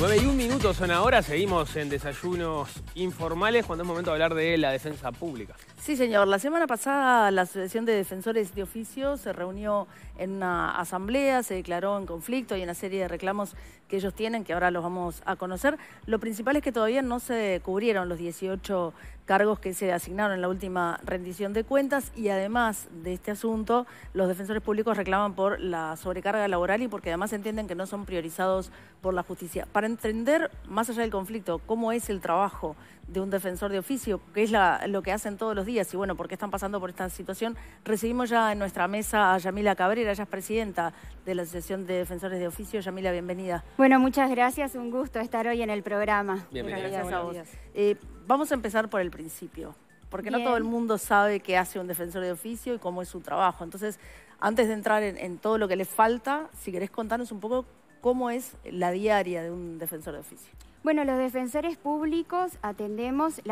9 y 1 minuto son ahora, seguimos en desayunos informales cuando es momento de hablar de la defensa pública. Sí, señor. La semana pasada la Asociación de Defensores de Oficio se reunió en una asamblea, se declaró en conflicto y en una serie de reclamos que ellos tienen, que ahora los vamos a conocer. Lo principal es que todavía no se cubrieron los 18 cargos que se asignaron en la última rendición de cuentas y además de este asunto, los defensores públicos reclaman por la sobrecarga laboral y porque además entienden que no son priorizados por la justicia. Para entender, más allá del conflicto, cómo es el trabajo de un defensor de oficio, que es lo que hacen todos los días, y bueno, porque están pasando por esta situación. Recibimos ya en nuestra mesa a Yamila Cabrera, ella es presidenta de la Asociación de Defensores de Oficio. Yamila, bienvenida. Bueno, muchas gracias, un gusto estar hoy en el programa. Bienvenida. a vos. Eh, vamos a empezar por el principio, porque no todo el mundo sabe qué hace un defensor de oficio y cómo es su trabajo. Entonces, antes de entrar en, en todo lo que le falta, si querés contarnos un poco ¿Cómo es la diaria de un defensor de oficio? Bueno, los defensores públicos atendemos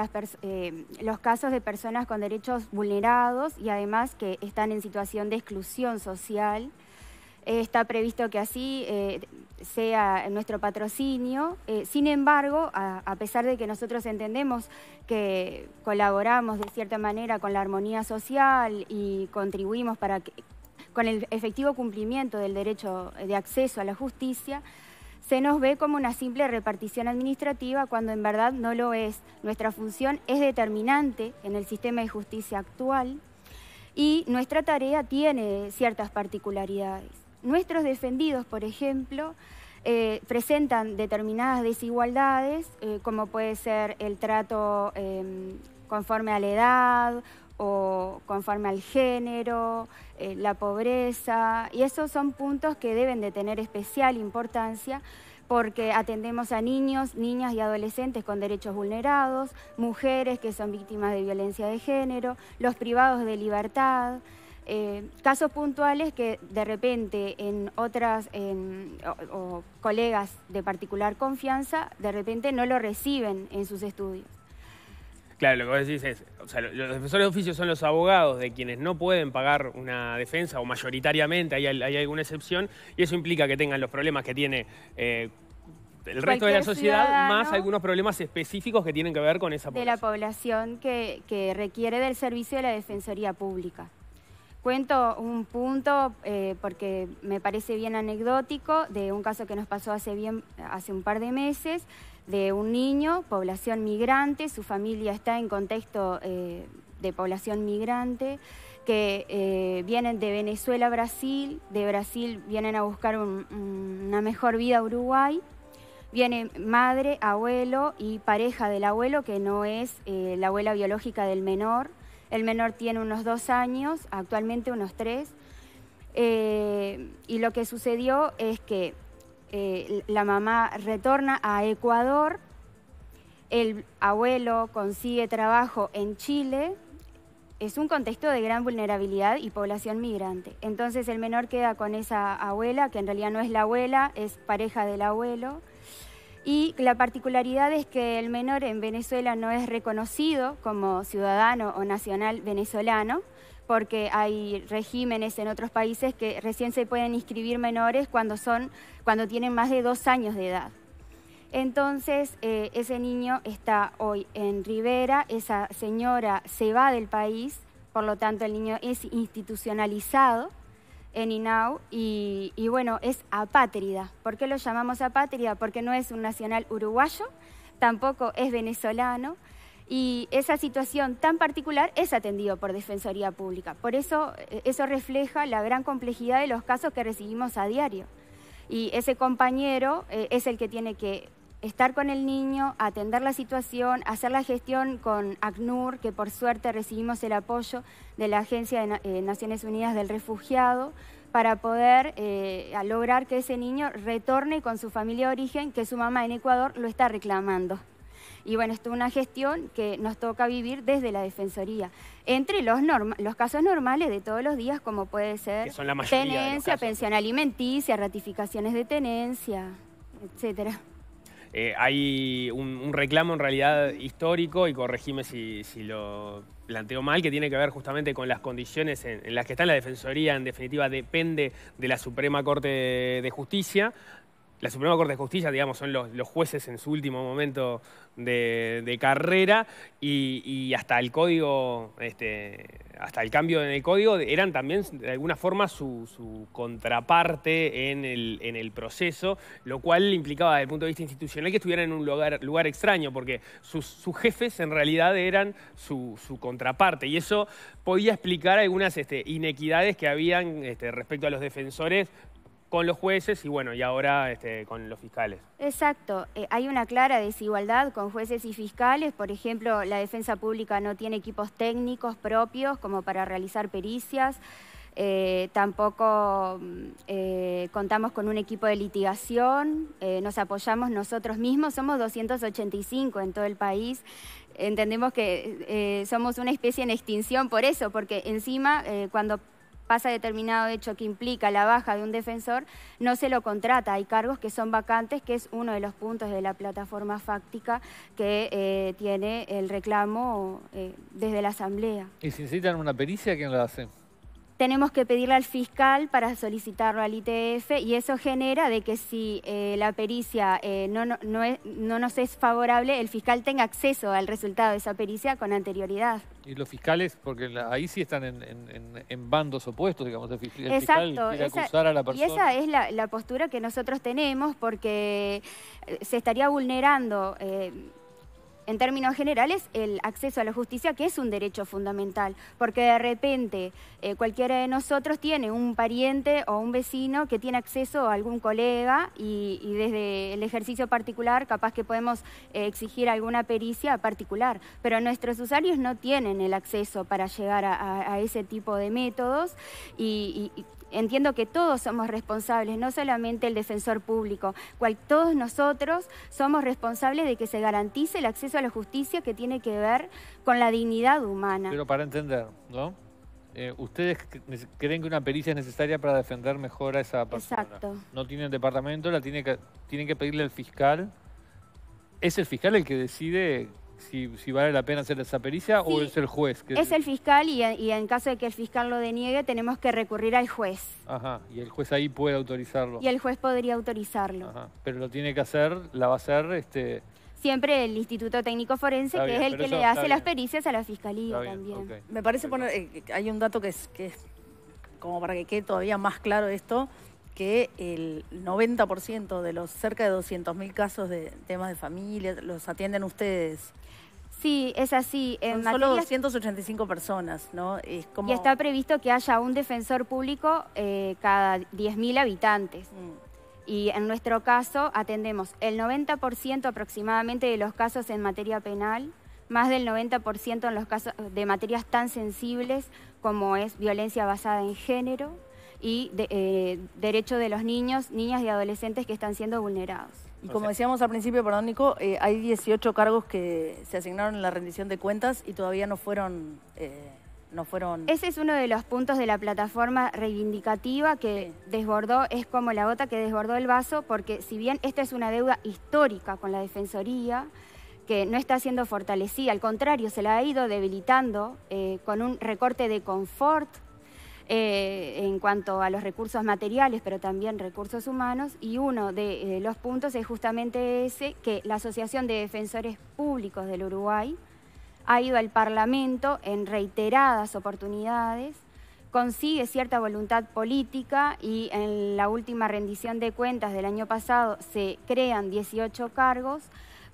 eh, los casos de personas con derechos vulnerados y además que están en situación de exclusión social. está previsto que así eh, sea nuestro patrocinio. Eh, sin embargo, a pesar de que nosotros entendemos que colaboramos de cierta manera con la armonía social y contribuimos para que con el efectivo cumplimiento del derecho de acceso a la justicia, se nos ve como una simple repartición administrativa cuando en verdad no lo es. Nuestra función es determinante en el sistema de justicia actual y nuestra tarea tiene ciertas particularidades. Nuestros defendidos, por ejemplo, eh, presentan determinadas desigualdades, eh, como puede ser el trato em, conforme a la edad o conforme al género, eh, la pobreza, y esos son puntos que deben de tener especial importancia porque atendemos a niños, niñas y adolescentes con derechos vulnerados, mujeres que son víctimas de violencia de género, los privados de libertad, eh, casos puntuales que de repente en otras o colegas de particular confianza, de repente no lo reciben en sus estudios. Claro, lo que vos decís es, o sea, los defensores de oficio son los abogados de quienes no pueden pagar una defensa, o mayoritariamente hay, alguna excepción, y eso implica que tengan los problemas que tiene... Eh, el resto de la sociedad, más algunos problemas específicos que tienen que ver con esa población. De la población que, requiere del servicio de la Defensoría Pública. Cuento un punto, eh, porque me parece bien anecdótico, de un caso que nos pasó hace, bien, hace un par de meses, de un niño, población migrante, su familia está en contexto eh, de población migrante, que eh, vienen de Venezuela a Brasil, de Brasil vienen a buscar una mejor vida a Uruguay, viene madre, abuelo y pareja del abuelo, que no es eh, la abuela biológica del menor. El menor tiene unos dos años, actualmente unos tres. y lo que sucedió es que eh, la mamá retorna a Ecuador, el abuelo consigue trabajo en Chile, es un contexto de gran vulnerabilidad y población migrante. Entonces el menor queda con esa abuela, que en realidad no es la abuela, es pareja del abuelo. Y la particularidad es que el menor en Venezuela no es reconocido como ciudadano o nacional venezolano, porque hay regímenes en otros países que recién se pueden inscribir menores cuando, son, cuando tienen más de dos años de edad. Entonces, eh, ese niño está hoy en Rivera, esa señora se va del país, por lo tanto el niño es institucionalizado en INAU y, y bueno, es apátrida. ¿Por qué lo llamamos apátrida? Porque no es un nacional uruguayo, tampoco es venezolano, y esa situación tan particular es atendido por Defensoría Pública. Por eso eh, eso refleja la gran complejidad de los casos que recibimos a diario. Y ese compañero eh, es el que tiene que estar con el niño, atender la situación, hacer la gestión con ACNUR, que por suerte recibimos el apoyo de la Agencia de eh, Naciones Unidas del Refugiado, para poder lograr que ese niño retorne con su familia de origen, que su mamá en Ecuador lo está reclamando. Y bueno, esto es una gestión que nos toca vivir desde la Defensoría. Entre los, los casos normales de todos los días, como puede ser tenencia, pensión alimenticia, ratificaciones de tenencia, etcétera. Eh, hay un, reclamo en realidad histórico, y corregime si, lo planteo mal, que tiene que ver justamente con las condiciones en, las que está la Defensoría, en definitiva depende de la Suprema Corte de Justicia la Suprema Corte de Justicia, digamos, son los, jueces en su último momento de, carrera y, hasta el código, este, hasta el cambio en el código, eran también de alguna forma su, contraparte en el, proceso, lo cual implicaba desde el punto de vista institucional que estuvieran en un lugar, extraño, porque sus, jefes en realidad eran su, contraparte y eso podía explicar algunas este, inequidades que habían este, respecto a los defensores con los jueces y bueno, y ahora este, con los fiscales. Exacto, eh, hay una clara desigualdad con jueces y fiscales, por ejemplo, la defensa pública no tiene equipos técnicos propios como para realizar pericias, eh, tampoco mm, eh, contamos con un equipo de litigación, nos apoyamos nosotros mismos, somos 285 en todo el país, entendemos que somos una especie en extinción por eso, porque encima cuando pasa determinado hecho que implica la baja de un defensor, no se lo contrata. Hay cargos que son vacantes, que es uno de los puntos de la plataforma fáctica que eh, tiene el reclamo eh, desde la Asamblea. ¿Y si necesitan una pericia, quién la hace? tenemos que pedirle al fiscal para solicitarlo al ITF y eso genera de que si eh, la pericia eh, no, no, es, no, nos es favorable, el fiscal tenga acceso al resultado de esa pericia con anterioridad. Y los fiscales, porque ahí sí están en, bandos opuestos, digamos, el, fiscal Exacto, acusar a la persona. Y esa es la, postura que nosotros tenemos porque eh, se estaría vulnerando en términos generales, el acceso a la justicia, que es un derecho fundamental, porque de repente eh, cualquiera de nosotros tiene un pariente o un vecino que tiene acceso a algún colega y, desde el ejercicio particular capaz que podemos eh, exigir alguna pericia particular, pero nuestros usuarios no tienen el acceso para llegar a, ese tipo de métodos y entiendo que todos somos responsables, no solamente el defensor público, cual, todos nosotros somos responsables de que se garantice el acceso a la justicia que tiene que ver con la dignidad humana. Pero para entender, ¿no? Eh, ¿Ustedes creen que una pericia es necesaria para defender mejor a esa persona? Exacto. No tienen departamento, la tiene que, tienen que pedirle al fiscal. ¿Es el fiscal el que decide si, vale la pena hacer esa pericia o es el juez? Que es el fiscal y, en caso de que el fiscal lo deniegue tenemos que recurrir al juez. Ajá, y el juez ahí puede autorizarlo. Y el juez podría autorizarlo. Ajá, pero lo tiene que hacer, la va a hacer... este siempre el Instituto Técnico Forense, que es el que le hace las pericias a la Fiscalía también. Me parece poner, eh, hay un dato que es, que es como para que quede todavía más claro esto, que el 90% de los cerca de 200.000 casos de temas de familia los atienden ustedes. Sí, es así. Son solo 285 personas, ¿no? Es como... Y está previsto que haya un defensor público eh, cada 10.000 habitantes. Mm. Y en nuestro caso atendemos el 90% aproximadamente de los casos en materia penal, más del 90% en los casos de materias tan sensibles como es violencia basada en género, y de, eh, derechos de los niños, niñas y adolescentes que están siendo vulnerados. Y como decíamos al principio, perdón Nico, eh, hay 18 cargos que se asignaron en la rendición de cuentas y todavía no fueron... Eh, no fueron... Ese es uno de los puntos de la plataforma reivindicativa que desbordó, es como la gota que desbordó el vaso, porque si bien esta es una deuda histórica con la Defensoría, que no está siendo fortalecida, al contrario, se la ha ido debilitando eh, con un recorte de confort eh, en cuanto a los recursos materiales, pero también recursos humanos, y uno de eh, los puntos es justamente ese, que la Asociación de Defensores Públicos del Uruguay ha ido al Parlamento en reiteradas oportunidades consigue cierta voluntad política y en la última rendición de cuentas del año pasado se crean 18 cargos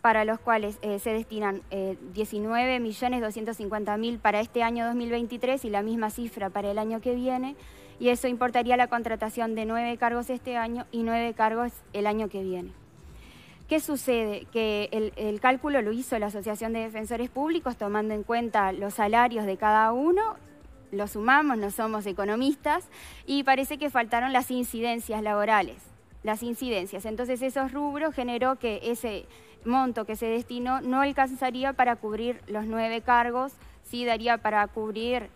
para los cuales eh, se destinan 19.250.000 eh, para este año 2023 y la misma cifra para el año que viene, y eso importaría la contratación de nueve cargos este año y nueve cargos el año que viene. ¿Qué sucede? Que el, el cálculo lo hizo la Asociación de Defensores Públicos tomando en cuenta los salarios de cada uno lo sumamos, no somos economistas, y parece que faltaron las incidencias laborales, las incidencias. Entonces esos rubros generó que ese, monto que se destinó no alcanzaría para cubrir los nueve cargos, sí daría para cubrir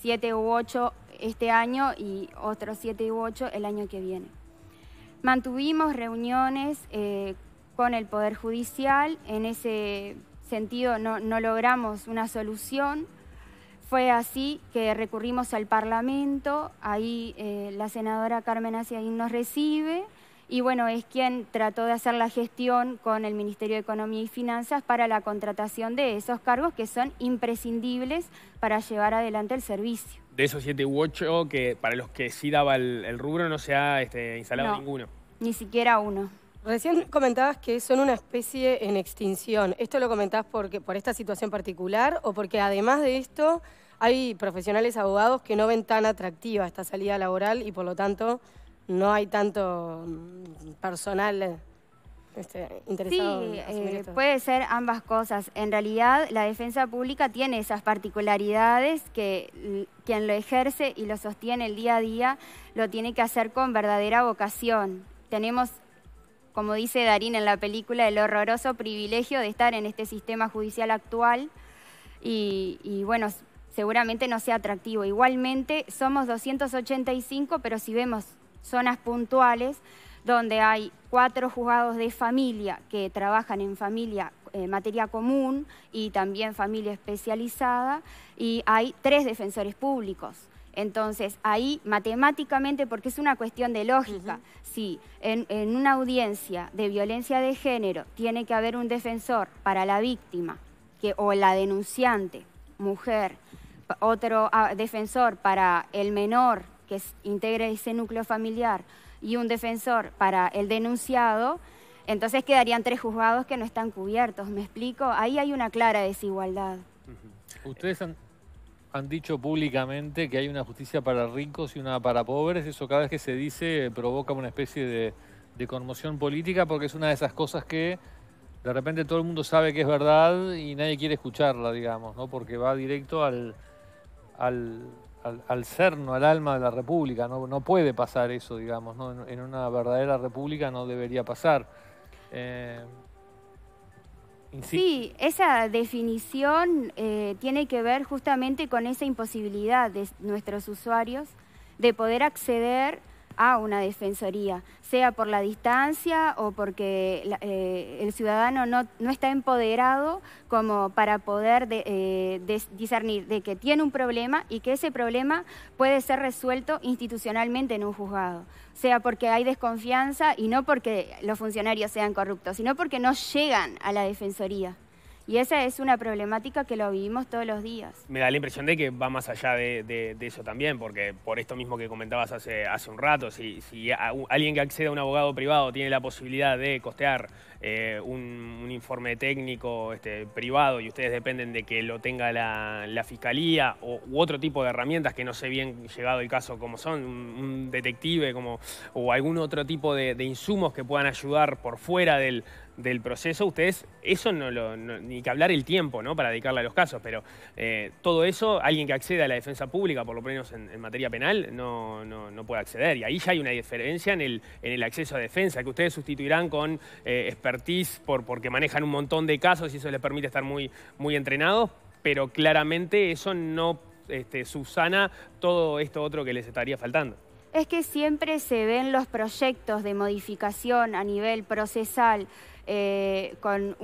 siete u ocho este año y otros siete u ocho el año que viene. Mantuvimos reuniones eh, con el Poder Judicial, en ese sentido no, logramos una solución. Fue así que recurrimos al Parlamento, ahí eh, la senadora Carmen Aciaín nos recibe y bueno, es quien trató de hacer la gestión con el Ministerio de Economía y Finanzas para la contratación de esos cargos que son imprescindibles para llevar adelante el servicio. De esos siete u ocho, que para los que sí daba el, rubro, no se ha este, instalado ninguno. Ni siquiera uno. Recién comentabas que son una especie en extinción. ¿Esto lo comentabas porque, por esta situación particular o porque además de esto hay profesionales abogados que no ven tan atractiva esta salida laboral y por lo tanto no hay tanto mm, personal eh, este, interesado. Sí, en eh, puede ser ambas cosas. En realidad, la defensa pública tiene esas particularidades que quien lo ejerce y lo sostiene el día a día lo tiene que hacer con verdadera vocación. Tenemos como dice Darín en la película, el horroroso privilegio de estar en este sistema judicial actual y, y bueno, seguramente no sea atractivo. Igualmente somos 285, pero si vemos zonas puntuales donde hay cuatro juzgados de familia que trabajan en familia eh, materia común y también familia especializada y hay tres defensores públicos. Entonces, ahí matemáticamente, porque es una cuestión de lógica, si en, una audiencia de violencia de género tiene que haber un defensor para la víctima que, o la denunciante, mujer, otro ah, defensor para el menor que integre ese núcleo familiar y un defensor para el denunciado, entonces quedarían tres juzgados que no están cubiertos. ¿Me explico? Ahí hay una clara desigualdad. Ustedes han, dicho públicamente que hay una justicia para ricos y una para pobres. Eso cada vez que se dice provoca una especie de, conmoción política porque es una de esas cosas que de repente todo el mundo sabe que es verdad y nadie quiere escucharla, digamos, ¿no? porque va directo al, al, ser, no al alma de la República. No, puede pasar eso, digamos. ¿no? En, una verdadera República no debería pasar. Eh, sí, esa definición eh, tiene que ver justamente con esa imposibilidad de nuestros usuarios de poder acceder a una defensoría, sea por la distancia o porque eh, el ciudadano no, está empoderado como para poder eh, discernir de que tiene un problema y que ese problema puede ser resuelto institucionalmente en un juzgado. Sea porque hay desconfianza y no porque los funcionarios sean corruptos, sino porque no llegan a la defensoría. Y esa es una problemática que lo vivimos todos los días. Me da la impresión de que va más allá de, eso también, porque por esto mismo que comentabas hace, hace un rato, si, alguien que accede a un abogado privado tiene la posibilidad de costear eh, un, informe técnico este, privado y ustedes dependen de que lo tenga la, fiscalía o, u otro tipo de herramientas que no sé bien llegado el caso como son, un, detective como, o algún otro tipo de insumos que puedan ayudar por fuera del, del proceso, ustedes, eso no lo, ni que hablar el tiempo, ¿no? Para dedicarle a los casos, pero eh, todo eso, alguien que acceda a la defensa pública, por lo menos en, materia penal, no, no, puede acceder. Y ahí ya hay una diferencia en el, en el acceso a defensa, que ustedes sustituirán con eh, expertise por, porque manejan un montón de casos y eso les permite estar muy, muy entrenados, pero claramente eso no este, subsana todo esto otro que les estaría faltando es que siempre se ven los proyectos de modificación a nivel procesal eh, con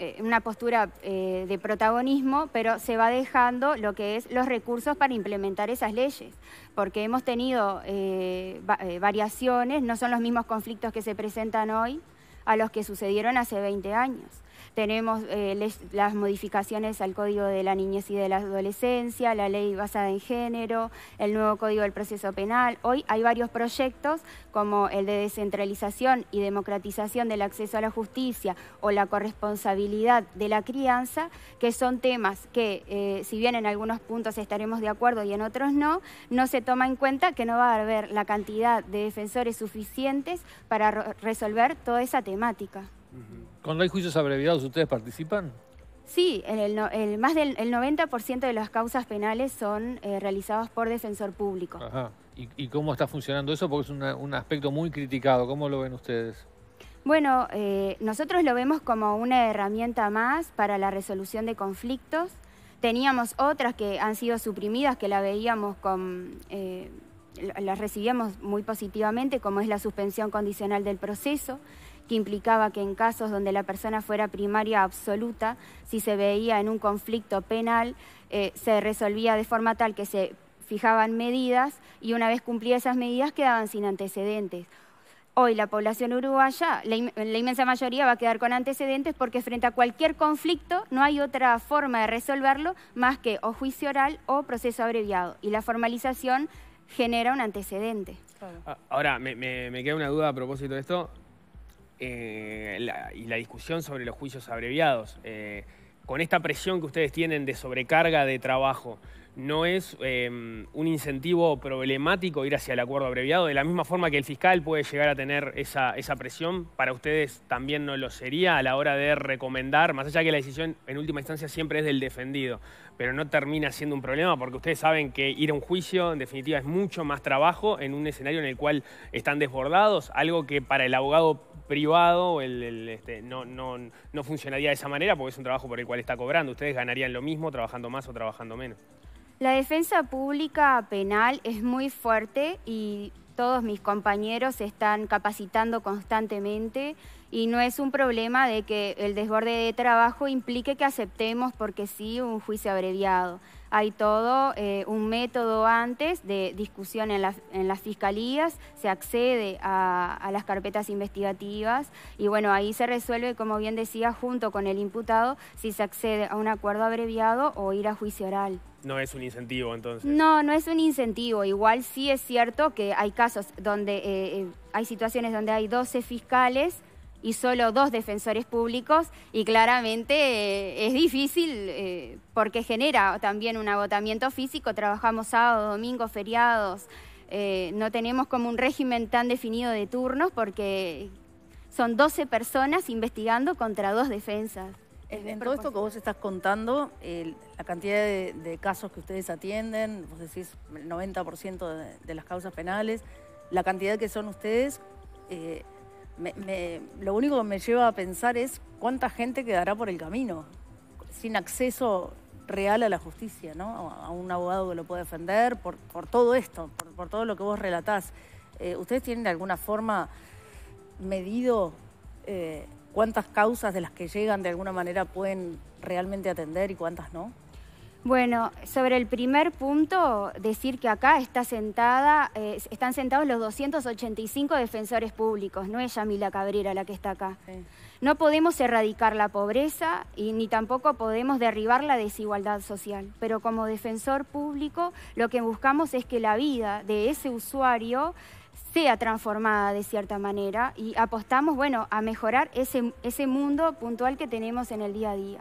eh, una postura eh, de protagonismo, pero se va dejando lo que es los recursos para implementar esas leyes, porque hemos tenido variaciones, no son los mismos conflictos que se presentan hoy a los que sucedieron hace 20 años. Tenemos eh, las modificaciones al Código de la Niñez y de la Adolescencia, la ley basada en género, el nuevo Código del Proceso Penal. Hoy hay varios proyectos como el de descentralización y democratización del acceso a la justicia o la corresponsabilidad de la crianza, que son temas que, eh, si bien en algunos puntos estaremos de acuerdo y en otros no, no se toma en cuenta que no va a haber la cantidad de defensores suficientes para resolver toda esa temática. Cuando hay juicios abreviados, ¿ustedes participan? Sí, el, más del 90% de las causas penales son eh, realizadas por defensor público. Ajá. ¿Y, cómo está funcionando eso? Porque es un aspecto muy criticado. ¿Cómo lo ven ustedes? Bueno, eh, nosotros lo vemos como una herramienta más para la resolución de conflictos. Teníamos otras que han sido suprimidas, que la veíamos con... Eh, las recibíamos muy positivamente, como es la suspensión condicional del proceso que implicaba que en casos donde la persona fuera primaria absoluta, si se veía en un conflicto penal, eh, se resolvía de forma tal que se fijaban medidas y una vez cumplidas esas medidas quedaban sin antecedentes. Hoy la población uruguaya, la, inmensa mayoría va a quedar con antecedentes porque frente a cualquier conflicto no hay otra forma de resolverlo más que o juicio oral o proceso abreviado. Y la formalización genera un antecedente. Ah, ahora, me queda una duda a propósito de esto eh, y la discusión sobre los juicios abreviados. Eh, con esta presión que ustedes tienen de sobrecarga de trabajo, no es em, un incentivo problemático ir hacia el acuerdo abreviado, de la misma forma que el fiscal puede llegar a tener esa, presión, para ustedes también no lo sería a la hora de recomendar, más allá que la decisión en última instancia siempre es del defendido, pero no termina siendo un problema porque ustedes saben que ir a un juicio en definitiva es mucho más trabajo en un escenario en el cual están desbordados, algo que para el abogado privado este, no, no funcionaría de esa manera porque es un trabajo por el cual está cobrando, ustedes ganarían lo mismo trabajando más o trabajando menos. La defensa pública penal es muy fuerte y todos mis compañeros se están capacitando constantemente y no es un problema de que el desborde de trabajo implique que aceptemos porque sí un juicio abreviado. Hay todo eh, un método antes de discusión en, las fiscalías, se accede a, a, las carpetas investigativas y bueno, ahí se resuelve, como bien decía, junto con el imputado si se accede a un acuerdo abreviado o ir a juicio oral. No es un incentivo entonces. No, no es un incentivo. Igual sí es cierto que hay casos donde eh, eh, hay situaciones donde hay 12 fiscales y solo dos defensores públicos y claramente eh, es difícil porque genera también un agotamiento físico. Trabajamos sábados, domingo, feriados. no tenemos como un régimen tan definido de turnos porque son 12 personas investigando contra dos defensas. En todo esto que vos estás contando, la cantidad de, casos que ustedes atienden, vos decís el 90% de, las causas penales, la cantidad que son ustedes, eh, lo único que me lleva a pensar es cuánta gente quedará por el camino, sin acceso real a la justicia, ¿no? A un abogado que lo pueda defender, por, todo esto, por, todo lo que vos relatás. Eh, ¿Ustedes tienen de alguna forma medido eh, cuántas causas de las que llegan de alguna manera pueden realmente atender y cuántas no? Bueno, sobre el primer punto, decir que acá está sentada, eh, están sentados los 285 defensores públicos, no es Yamila Cabrera la que está acá. No podemos erradicar la pobreza y ni tampoco podemos derribar la desigualdad social, pero como defensor público lo que buscamos es que la vida de ese usuario sea transformada de cierta manera y apostamos, bueno, a mejorar ese, ese mundo puntual que tenemos en el día a día.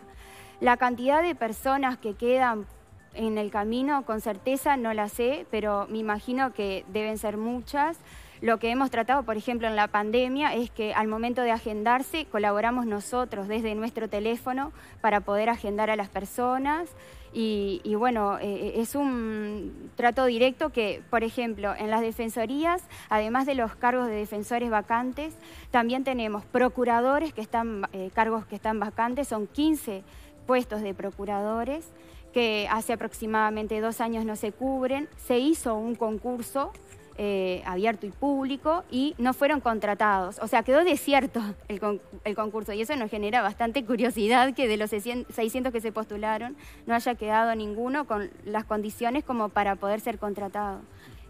La cantidad de personas que quedan en el camino, con certeza no la sé, pero me imagino que deben ser muchas. Lo que hemos tratado, por ejemplo, en la pandemia es que al momento de agendarse colaboramos nosotros desde nuestro teléfono para poder agendar a las personas. Y, bueno, eh, eh, es un trato directo que, por ejemplo, en las defensorías, además de los cargos de defensores vacantes, también tenemos procuradores que están, eh, cargos que están vacantes, son 15 puestos de procuradores que hace aproximadamente dos años no se cubren. Se hizo un concurso eh, abierto y público y no fueron contratados. O sea, quedó desierto el, concurso y eso nos genera bastante curiosidad que de los 600 que se postularon no haya quedado ninguno con las condiciones como para poder ser contratado.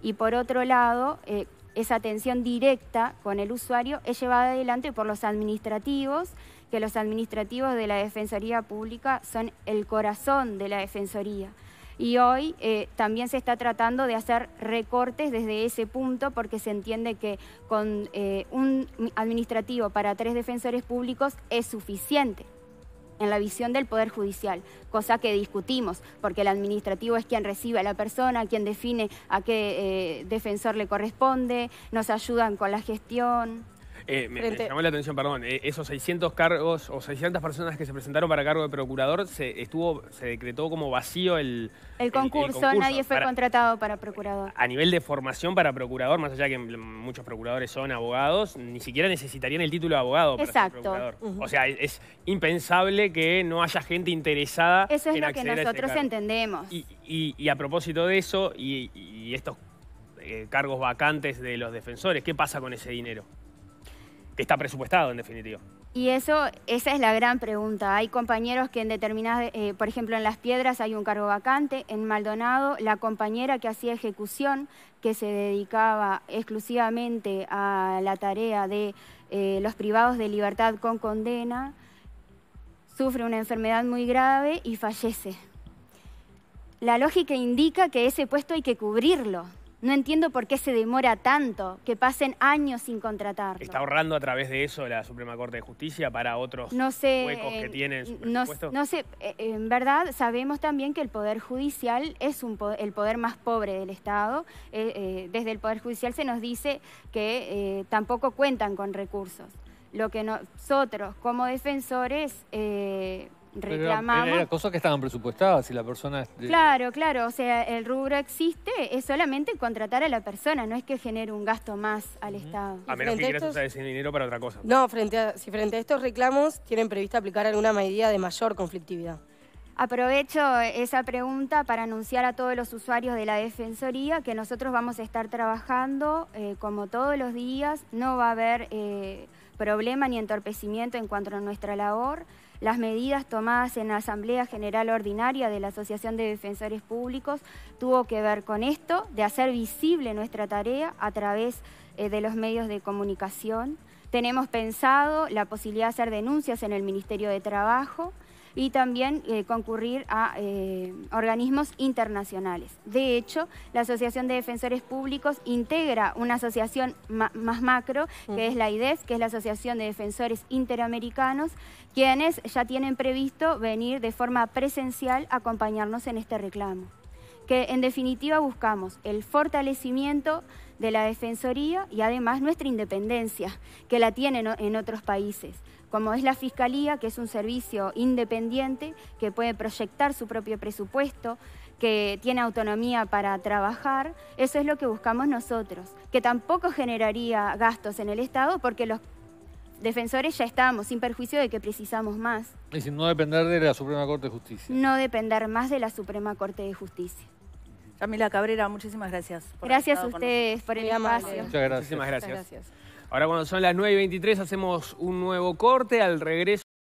Y por otro lado, eh, esa atención directa con el usuario es llevada adelante por los administrativos, que los administrativos de la Defensoría Pública son el corazón de la Defensoría y hoy eh, también se está tratando de hacer recortes desde ese punto porque se entiende que con eh, un administrativo para tres defensores públicos es suficiente en la visión del Poder Judicial, cosa que discutimos, porque el administrativo es quien recibe a la persona, quien define a qué eh, defensor le corresponde, nos ayudan con la gestión. Eh, me, llamó la atención, perdón, eh, esos 600 cargos o 600 personas que se presentaron para cargo de procurador, se estuvo se decretó como vacío el, el, concurso, el, concurso, nadie fue contratado para procurador. A nivel de formación para procurador, más allá que muchos procuradores son abogados, ni siquiera necesitarían el título de abogado para Ser procurador. O sea, es, impensable que no haya gente interesada en Eso es lo que nosotros entendemos. Y, a propósito de eso, y, estos eh, cargos vacantes de los defensores, ¿qué pasa con ese dinero? que está presupuestado en definitiva. Y eso, esa es la gran pregunta. Hay compañeros que en determinadas, eh, por ejemplo, en Las Piedras hay un cargo vacante, en Maldonado la compañera que hacía ejecución, que se dedicaba exclusivamente a la tarea de eh, los privados de libertad con condena, sufre una enfermedad muy grave y fallece. La lógica indica que ese puesto hay que cubrirlo, no entiendo por qué se demora tanto, que pasen años sin contratar. ¿Está ahorrando a través de eso la Suprema Corte de Justicia para otros huecos que eh, tienen. su no, no, sé, eh, en verdad sabemos también que el Poder Judicial es el poder más pobre del Estado. Eh, desde el Poder Judicial se nos dice que tampoco cuentan con recursos. Lo que nosotros como defensores reclamamos. Pero cosas que estaban presupuestadas y la persona... Claro, claro, o sea, el rubro existe, es solamente contratar a la persona, no es que genere un gasto más al Estado. A menos que quieras usar dinero para otra cosa. No, frente a, si frente a estos reclamos tienen previsto aplicar alguna medida de mayor conflictividad. Aprovecho esa pregunta para anunciar a todos los usuarios de la Defensoría que nosotros vamos a estar trabajando eh, como todos los días, no va a haber eh, problema ni entorpecimiento en cuanto a nuestra labor las medidas tomadas en la Asamblea General Ordinaria de la Asociación de Defensores Públicos tuvo que ver con esto, de hacer visible nuestra tarea a través eh, de los medios de comunicación. Tenemos pensado la posibilidad de hacer denuncias en el Ministerio de Trabajo, y también eh, concurrir a eh, organismos internacionales. De hecho, la Asociación de Defensores Públicos integra una asociación más macro, que mm. es la IDES, que es la Asociación de Defensores Interamericanos, quienes ya tienen previsto venir de forma presencial a acompañarnos en este reclamo que en definitiva buscamos el fortalecimiento de la Defensoría y además nuestra independencia, que la tienen en otros países como es la Fiscalía, que es un servicio independiente, que puede proyectar su propio presupuesto, que tiene autonomía para trabajar, eso es lo que buscamos nosotros, que tampoco generaría gastos en el Estado porque los defensores ya estamos sin perjuicio de que precisamos más. Y sin no depender de la Suprema Corte de Justicia. No depender más de la Suprema Corte de Justicia. Camila Cabrera, muchísimas gracias. gracias a ustedes por el espacio. Muchas gracias. Ahora cuando son las 9 y 23 hacemos un nuevo corte al regreso.